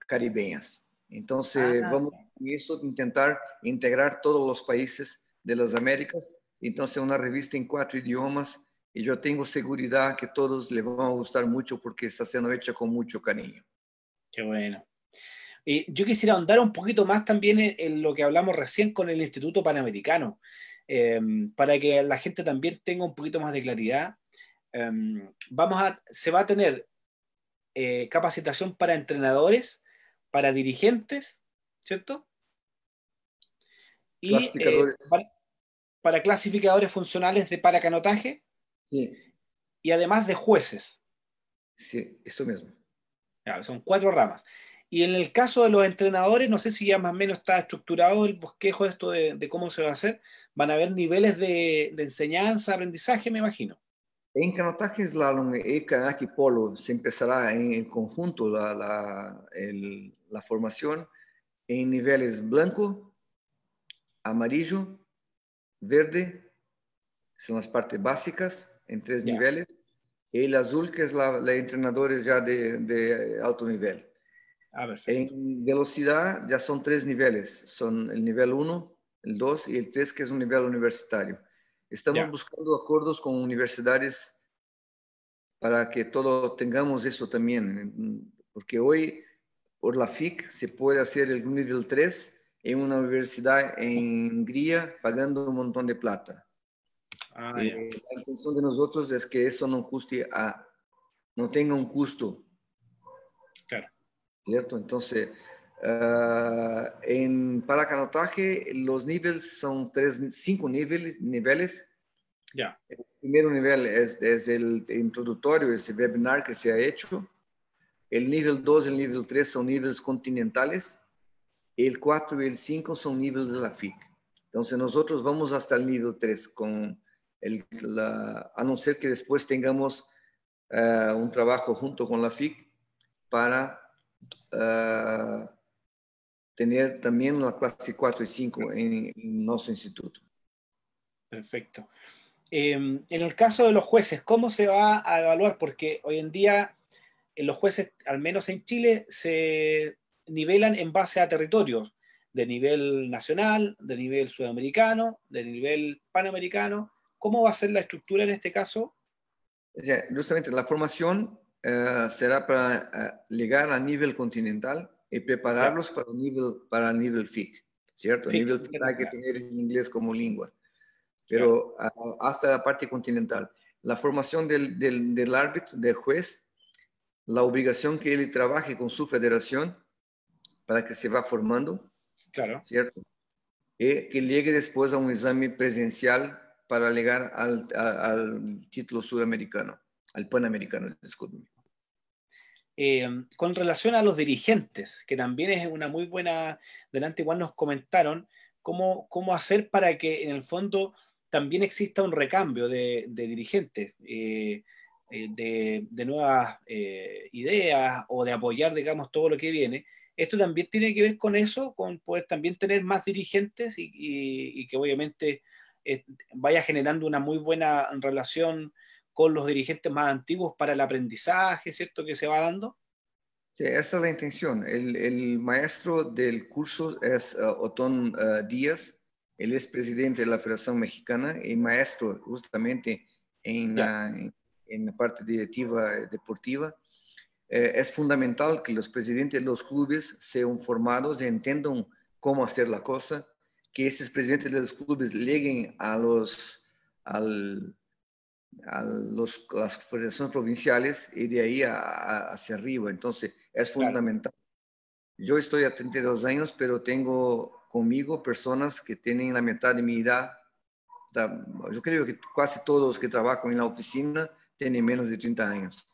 caribeñas. Entonces, ah, vamos a intentar integrar todos los países de las Américas. Entonces, una revista en cuatro idiomas y yo tengo seguridad que todos les van a gustar mucho porque está siendo hecha con mucho cariño. Qué bueno. Eh, yo quisiera ahondar un poquito más también en, lo que hablamos recién con el Instituto Panamericano, eh, para que la gente también tenga un poquito más de claridad. Eh, vamos a, se va a tener capacitación para entrenadores, para dirigentes, ¿cierto? Y para, clasificadores funcionales de paracanotaje y además de jueces. Sí, esto mismo. son cuatro ramas. Y en el caso de los entrenadores, no sé si ya más o menos está estructurado el bosquejo de esto de, cómo se va a hacer. Van a haber niveles de, enseñanza, aprendizaje, me imagino. En canotaje, slalom eh, y polo se empezará en, conjunto la, la, formación en niveles blanco, amarillo, verde, son las partes básicas en tres niveles, y el azul que es la, de entrenadores ya de alto nivel. Ah, en velocidad ya son tres niveles, son el nivel 1, el 2 y el 3, que es un nivel universitario. Estamos buscando acuerdos con universidades para que todos tengamos eso también, porque hoy por la FIC se puede hacer el nivel 3 en una universidad en Hungría pagando un montón de plata. Ah, eh, la intención de nosotros es que eso no custe a, no tenga un costo ¿cierto? Entonces, ah, para en canotaje, los niveles son tres, cinco niveles. niveles. ya El primer nivel es, es, el introductorio, ese webinar que se ha hecho. El nivel 2 y el nivel 3 son niveles continentales. El 4 y el 5 son niveles de la FIC. Entonces nosotros vamos hasta el nivel 3, con el, a no ser que después tengamos ah, un trabajo junto con la FIC para Ah, tener también la clase 4 y 5 en, nuestro instituto. Perfecto. Em, en el caso de los jueces, ¿cómo se va a evaluar? Porque hoy en día eh, los jueces, al menos en Chile, se nivelan en base a territorios de nivel nacional, de nivel sudamericano, de nivel panamericano. ¿Cómo va a ser la estructura en este caso? justamente la formación eh, será para eh, llegar a nivel continental y prepararlos para el nivel, para FIC, ¿cierto? nivel FIC hay que tener en inglés como lengua, pero hasta la parte continental. La formación del, árbitro, del juez, la obligación que él trabaje con su federación para que se va formando, claro. ¿cierto? Y que llegue después a un examen presencial para llegar al, al título sudamericano al panamericano, americano. Eh, con relación a los dirigentes, que también es una muy buena, delante igual nos comentaron cómo, hacer para que en el fondo también exista un recambio de, dirigentes, eh, eh, de, nuevas ideas o de apoyar, digamos, todo lo que viene. Esto también tiene que ver con eso, con poder también tener más dirigentes y que obviamente vaya generando una muy buena relación con los dirigentes más antiguos para el aprendizaje, ¿cierto? Que se va dando. Sí, esa es la intención. El, maestro del curso es eh, Otón eh, Díaz, él es presidente de la Federación Mexicana y maestro justamente en, en, la parte directiva eh, deportiva. es fundamental que los presidentes de los clubes sean formados y entiendan cómo hacer la cosa, que esos presidentes de los clubes lleguen a los, al, a los, las federaciones provinciales y de ahí hacia arriba. Entonces, es fundamental. Yo estoy a 32 años, pero tengo conmigo personas que tienen la mitad de mi edad. Yo creo que casi todos los que trabajan en la oficina tienen menos de 30 años.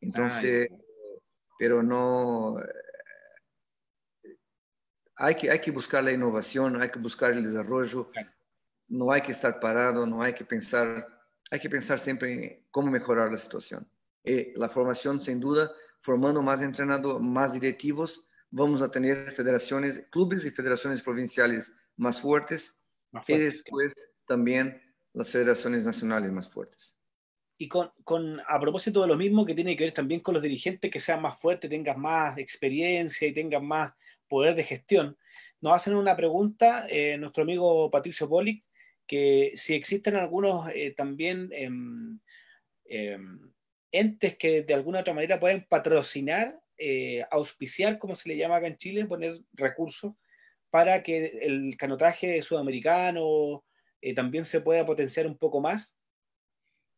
Entonces, pero no... Eh, hay que, hay que buscar la innovación, hay que buscar el desarrollo, no hay que estar parado, no hay que pensar hay que pensar siempre en cómo mejorar la situación. Eh, la formación, sin duda, formando más entrenadores, más directivos, vamos a tener federaciones, clubes y federaciones provinciales más fuertes, y después también las federaciones nacionales más fuertes. Y con, a propósito de lo mismo que tiene que ver también con los dirigentes que sean más fuertes, tengan más experiencia y tengan más poder de gestión, nos hacen una pregunta eh, nuestro amigo Patricio Bolic que si existen algunos eh, también em, em, entes que de alguna otra manera pueden patrocinar, eh, auspiciar, como se le llama acá en Chile, poner recursos para que el canotaje sudamericano eh, también se pueda potenciar un poco más.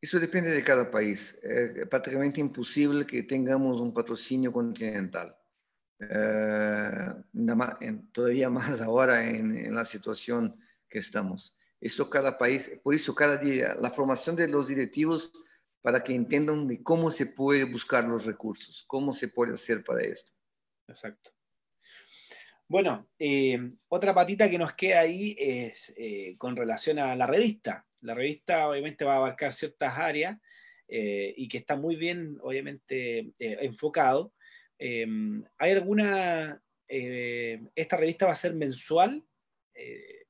Eso depende de cada país. Es prácticamente imposible que tengamos un patrocinio continental. Eh, todavía más ahora en, en, la situación que estamos. Eso cada país, por eso cada día, la formación de los directivos para que entiendan cómo se puede buscar los recursos, cómo se puede hacer para esto. Exacto. Bueno, eh, otra patita que nos queda ahí es eh, con relación a la revista. La revista obviamente va a abarcar ciertas áreas eh, y que está muy bien, obviamente, enfocado. ¿Hay alguna, esta revista va a ser mensual?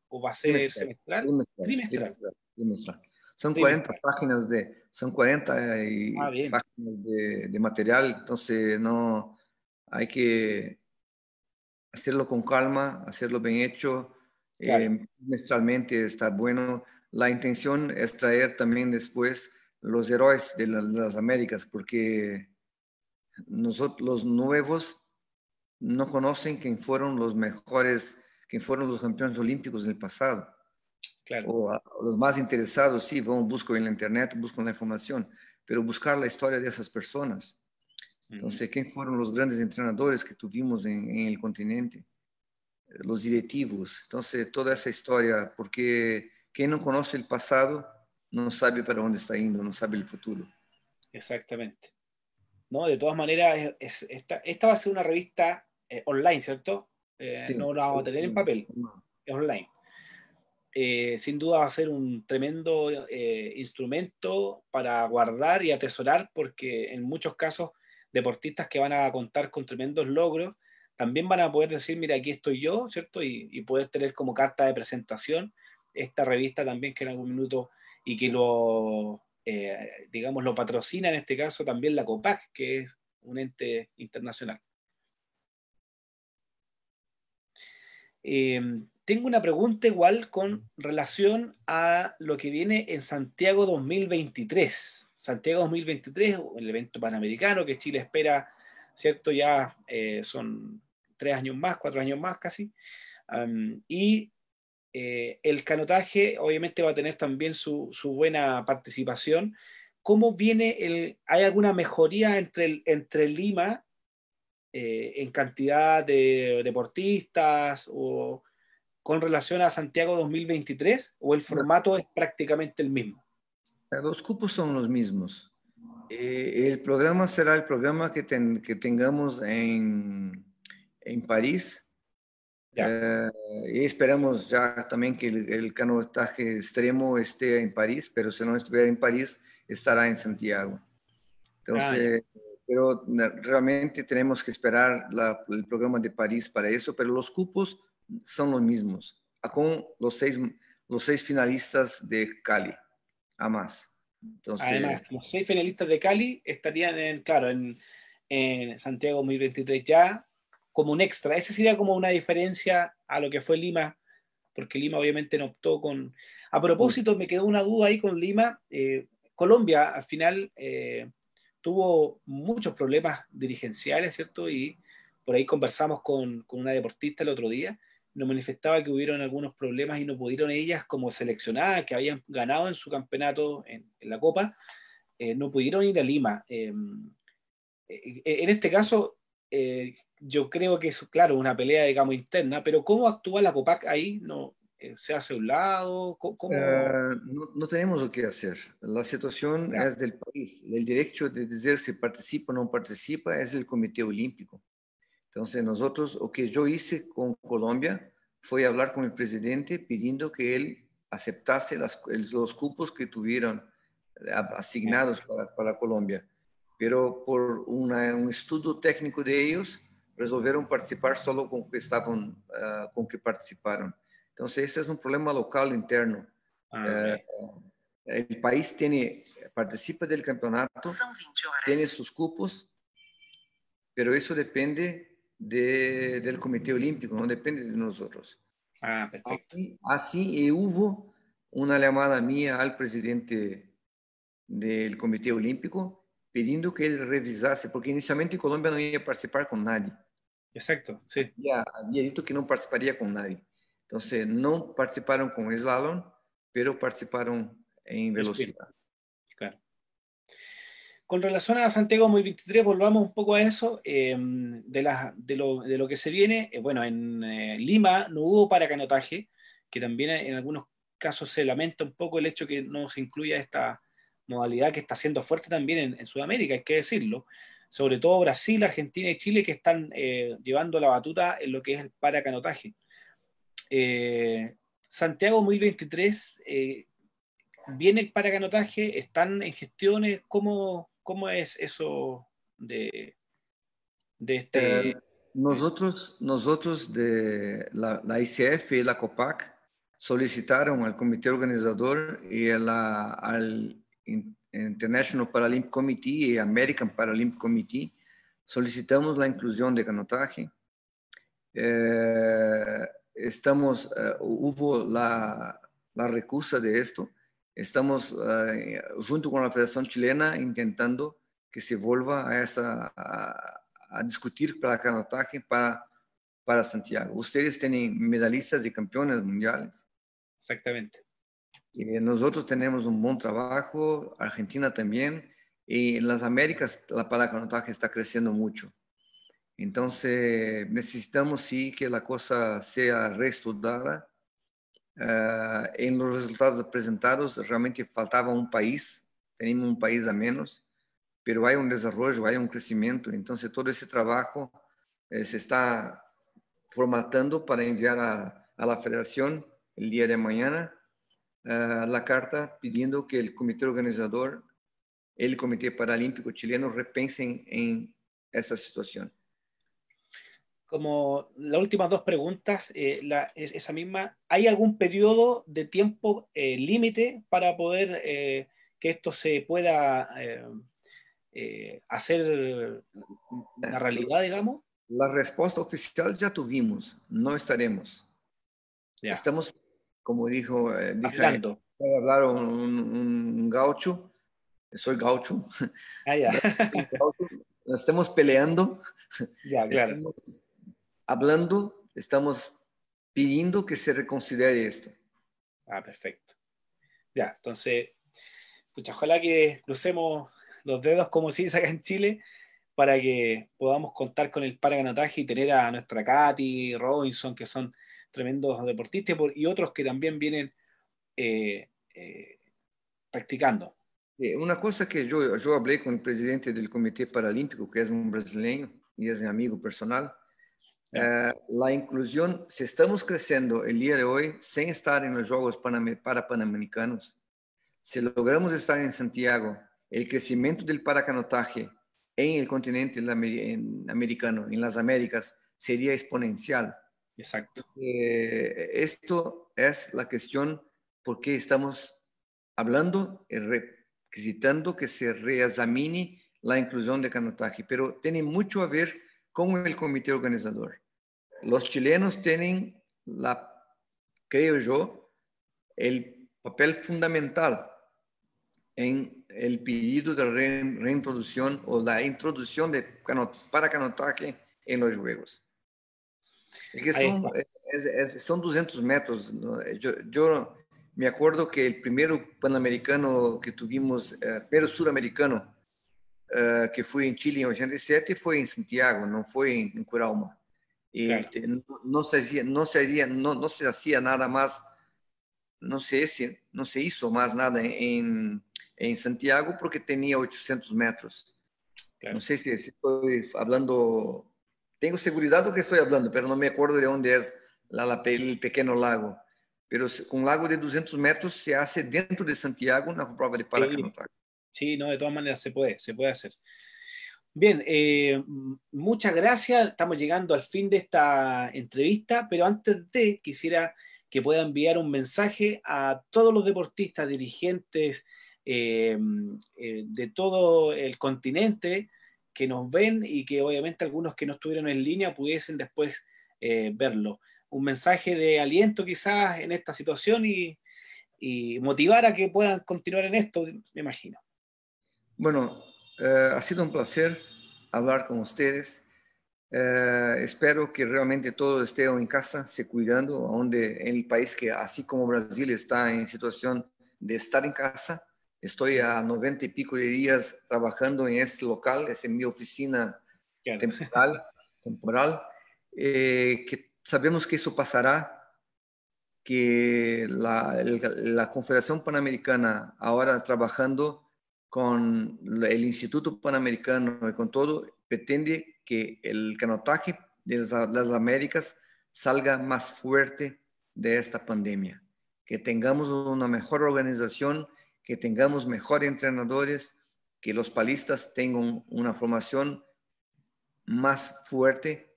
o va a ser semestral Trimestral. Son 40 páginas de, son 40 ah, páginas de, material, entonces no hay que hacerlo con calma, hacerlo bien hecho, trimestralmente eh, está bueno. La intención es traer también después los héroes de, de las Américas, porque nosotros los nuevos no conocen quién fueron los mejores Quién fueron los campeones olímpicos del pasado. Claro. O, ah, los más interesados, sí, vão, buscan en la internet, buscan la información, pero buscar la historia de esas personas. Entonces, ¿quién fueron los grandes entrenadores que tuvimos en, el continente? Eh, los directivos. Entonces, toda esa historia, porque quien no conoce el pasado no sabe para dónde está yendo, no sabe el futuro. Exactamente. No, de todas maneras, esta, va a ser una revista eh, online, ¿cierto? Eh, no lo vamos a tener en papel, es online. Eh, sin duda va a ser un tremendo eh, instrumento para guardar y atesorar, porque en muchos casos deportistas que van a contar con tremendos logros también van a poder decir, mira, aquí estoy yo, ¿cierto? Y, y poder tener como carta de presentación esta revista también que en algún minuto y que lo, digamos, lo patrocina en este caso también la COPAC, que es un ente internacional. Eh, tengo una pregunta igual con relación a lo que viene en Santiago 2023. Santiago 2023, el evento panamericano que Chile espera, ¿cierto? Ya eh, son tres años más, cuatro años más casi. y eh, el canotaje obviamente va a tener también su, buena participación. ¿Cómo viene el, hay alguna mejoría entre, el, entre Lima eh, en cantidad de deportistas o con relación a Santiago 2023 o el formato es prácticamente el mismo? Los cupos son los mismos. Eh, el programa será el programa que, que tengamos en, en París. Eh, y esperamos ya también que el, canotaje extremo esté en París, pero si no estuviera en París, estará en Santiago. Ah, Entonces, pero realmente tenemos que esperar el programa de París para eso, pero los cupos son los mismos, con los seis, los seis finalistas de Cali, a más. Entonces, Además, los seis finalistas de Cali estarían, en, claro, en, Santiago 2023 ya como un extra. Esa sería como una diferencia a lo que fue Lima, porque Lima obviamente no optó con... A propósito, me quedó una duda ahí con Lima. Eh, Colombia, al final... Eh, tuvo muchos problemas dirigenciales, ¿cierto? Y por ahí conversamos con, una deportista el otro día, nos manifestaba que hubieron algunos problemas y no pudieron ellas como seleccionadas, que habían ganado en su campeonato, en, la Copa, eh, no pudieron ir a Lima. Eh, eh, en este caso, yo creo que es, claro, una pelea, digamos, interna, pero cómo actúa la COPAC ahí no, eh, se hace a un lado? Ah, no, tenemos lo que hacer. La situación es del país. El derecho de decir si participa o no participa es el Comité Olímpico. Entonces nosotros, lo que yo hice con Colombia fue hablar con el presidente pidiendo que él aceptase las, los cupos que tuvieron eh, asignados para, para Colombia. Pero por un estudio técnico de ellos, resolvieron participar solo con que estaban, ah, con que participaron. Entonces, ese es un problema local interno. Ah, eh, el país tiene, participa del campeonato, tiene sus cupos, pero eso depende del Comité Olímpico, no depende de nosotros. Ah, perfecto. Así, hubo una llamada mía al presidente del Comité Olímpico pidiendo que él revisase, porque inicialmente Colombia no iba a participar con nadie. Exacto, sí. Ya había dicho que no participaría con nadie. Entonces, no participaron con slalom, pero participaron en velocidad. Claro. Con relación a Santiago 23, volvamos un poco a eso, em, de, lo, que se viene. Eh, bueno, en eh, Lima no hubo paracanotaje, que también en algunos casos se lamenta un poco el hecho que no se incluya esta modalidad que está siendo fuerte también en, en Sudamérica, hay que decirlo. Sobre todo Brasil, Argentina y Chile que están eh, llevando la batuta en lo que es el paracanotaje eh, Santiago 2023, eh, viene para canotaje, están en gestiones, ¿cómo, cómo es eso de, este... Eh, nosotros, nosotros de la, ICF y la COPAC solicitaron al comité organizador y al International Paralympic Committee y American Paralympic Committee solicitamos la inclusión de canotaje. Eh, estamos, eh, hubo la, la, recusa de esto. Estamos eh, junto con la Federación Chilena intentando que se vuelva a, a, discutir para canotaje para, para Santiago. Ustedes tienen medallistas y campeones mundiales. Exactamente. nosotros tenemos un buen trabajo, Argentina también, y en las Américas la para canotaje está creciendo mucho. Então, necessitamos sim que a coisa seja reestudada. Uh, eh, en resultados apresentados, realmente faltava um país, Temos um país a menos, mas há um desenvolvimento, há um crescimento. Então, todo esse trabalho eh, se está formatando para enviar a, a, federação, dia de mañana uh, carta pedindo que o comitê organizador, ele comitê Paralímpico Chileno, repensem em essa situação. como las últimas dos preguntas, eh, esa misma, ¿hay algún periodo de tiempo eh, límite para poder eh, que esto se pueda hacer la realidad, digamos? La respuesta oficial ya tuvimos, no estaremos. Estamos, como dijo, dije, hablar un, gaucho, soy gaucho. Ah, ya. estamos peleando. Ya, claro hablando, estamos pidiendo que se reconsidere esto. Ah, perfecto. Ya, entonces, pucha, ojalá que crucemos los dedos como se dice acá en Chile para que podamos contar con el paraganotaje y tener a nuestra Katy, Robinson, que son tremendos deportistas y otros que también vienen eh, eh, practicando. Eh, una cosa que yo, yo hablé con el presidente del Comité Paralímpico, que es un brasileño y es un amigo personal, eh, la inclusión, si estamos creciendo el día de hoy sin estar en los Juegos Parapanamericanos, Panamericanos, si logramos estar en Santiago, el crecimiento del paracanotaje en el continente americano, en las Américas, sería exponencial. Exacto. Eh, esto es la cuestión por qué estamos hablando y requisitando que se reexamine la inclusión de canotaje, pero tiene mucho a ver con el comité organizador los chilenos tienen la, creo yo, el papel fundamental en el pedido de reintroducción o la introducción de para canotaje en los juegos. son, 200 metros. Yo, me acuerdo que el primero panamericano que tuvimos, eh, pero suramericano eh, que fue en Chile en 87 fue en Santiago, no fue en, en Curauma no, se hacía, nada más, no se, no se hizo más nada en, Santiago porque tenía 800 metros. No sé si, estoy hablando, tengo seguridad de lo que estoy hablando, pero no me acuerdo de dónde es la, el pequeño lago. Pero un lago de 200 metros se hace dentro de Santiago una prueba de paracanotaje. Sí, no, de todas maneras se puede, se puede hacer. Bien, eh, muchas gracias. Estamos llegando al fin de esta entrevista, pero antes de, quisiera que pueda enviar un mensaje a todos los deportistas, dirigentes eh, eh, de todo el continente que nos ven y que obviamente algunos que no estuvieron en línea pudiesen después verlo. Un mensaje de aliento quizás en esta situación y motivar a que puedan continuar en esto, me imagino. Bueno, eh, ha sido un placer hablar con ustedes. Eh, espero que realmente todos estén en casa, se cuidando, donde en el país que, así como Brasil, está en situación de estar en casa. Estoy a 90 y pico de días trabajando en este local, es en mi oficina temporal. temporal eh, que sabemos que eso pasará, que la Confederación Panamericana ahora trabajando con el Instituto Panamericano y con todo, pretende que el canotaje de las, Américas salga más fuerte de esta pandemia, que tengamos una mejor organización, que tengamos mejores entrenadores, que los palistas tengan una formación más fuerte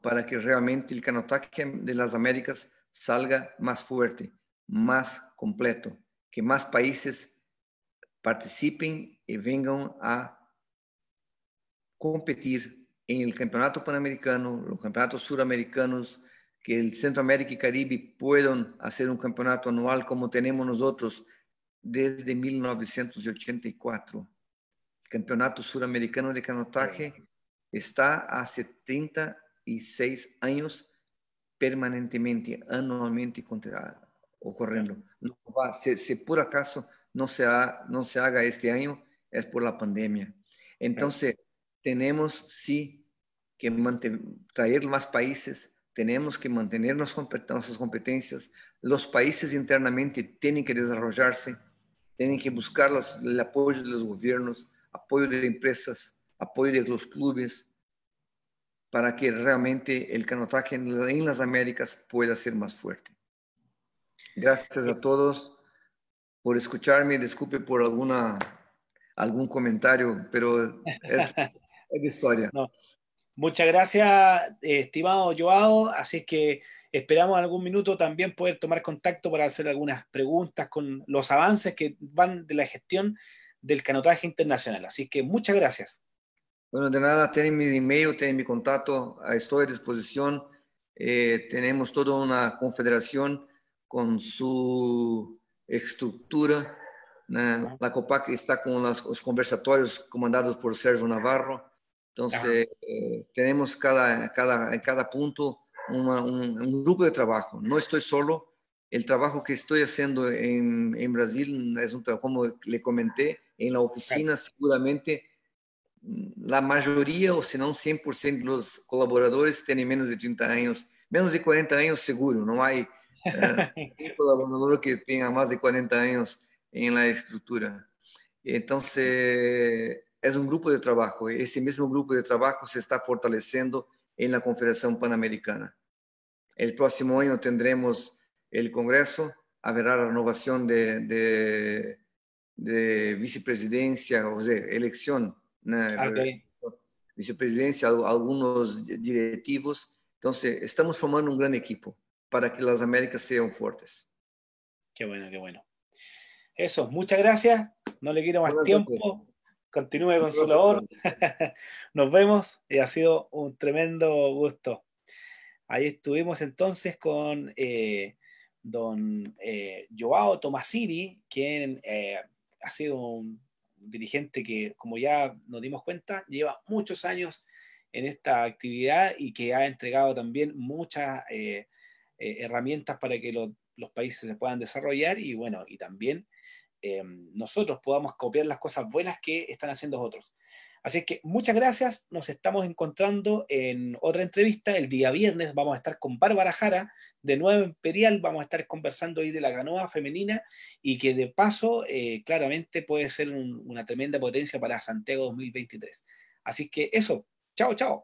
para que realmente el canotaje de las Américas salga más fuerte, más completo, que más países participen y vengan a competir en el campeonato panamericano, los campeonatos suramericanos, que el Centroamérica y Caribe puedan hacer un campeonato anual como tenemos nosotros desde 1984. El campeonato suramericano de canotaje está hace 36 años permanentemente, anualmente ocurriendo. No va, si, si por acaso no se, no se haga este año es por la pandemia. Entonces, tenemos sí que traer más países, tenemos que mantener nuestras competencias, los países internamente tienen que desarrollarse, tienen que buscar el apoyo de los gobiernos, apoyo de empresas, apoyo de los clubes, para que realmente el canotaje en, las Américas pueda ser más fuerte. Gracias a todos por escucharme, disculpe por alguna, algún comentario, pero es, es de historia. Muchas gracias, estimado Joao. Así que esperamos en algún minuto también poder tomar contacto para hacer algunas preguntas con los avances que van de la gestión del canotaje internacional. Así que muchas gracias. Bueno, de nada, tienen mi email, tienen mi contacto, estoy a disposición. Eh, tenemos toda una confederación con su estrutura. Né? A COPAC está com os conversatórios comandados por Sérgio Navarro. Então, eh, temos cada, cada, em cada ponto uma, um, um, grupo de trabalho. Não estou solo. O trabalho que estou fazendo em, em Brasil, é um trabalho, como lhe comentei, em la oficina, seguramente a maioria, ou se não 100% dos colaboradores, têm menos de 30 anos, menos de 40 anos seguro, não há colaborador que tenga más de 40 años en la estructura. Entonces, es un grupo de trabajo. Ese mismo grupo de trabajo se está fortaleciendo en la Confederación Panamericana. El próximo año tendremos el Congreso, habrá la renovación de, de, vicepresidencia, o sea, elección, vicepresidencia, algunos directivos. Entonces, estamos formando un gran equipo para que las Américas sean fuertes. Qué bueno, qué bueno. Eso, muchas gracias. No le quiero más tiempo. Continúe con su labor. Nos vemos y ha sido un tremendo gusto. Ahí estuvimos entonces con eh, don eh, Joao Tomasini, quien eh, ha sido un dirigente que, como ya nos dimos cuenta, lleva muchos años en esta actividad y que ha entregado también muchas eh, herramientas para que los países se puedan desarrollar y bueno, y también eh, nosotros podamos copiar las cosas buenas que están haciendo otros. Así que muchas gracias, nos estamos encontrando en otra entrevista el día viernes, vamos a estar con Bárbara Jara de Nueva Imperial, vamos a estar conversando ahí de la canoa femenina y que de paso eh, claramente puede ser una tremenda potencia para Santiago 2023. Así que eso, chao, chao.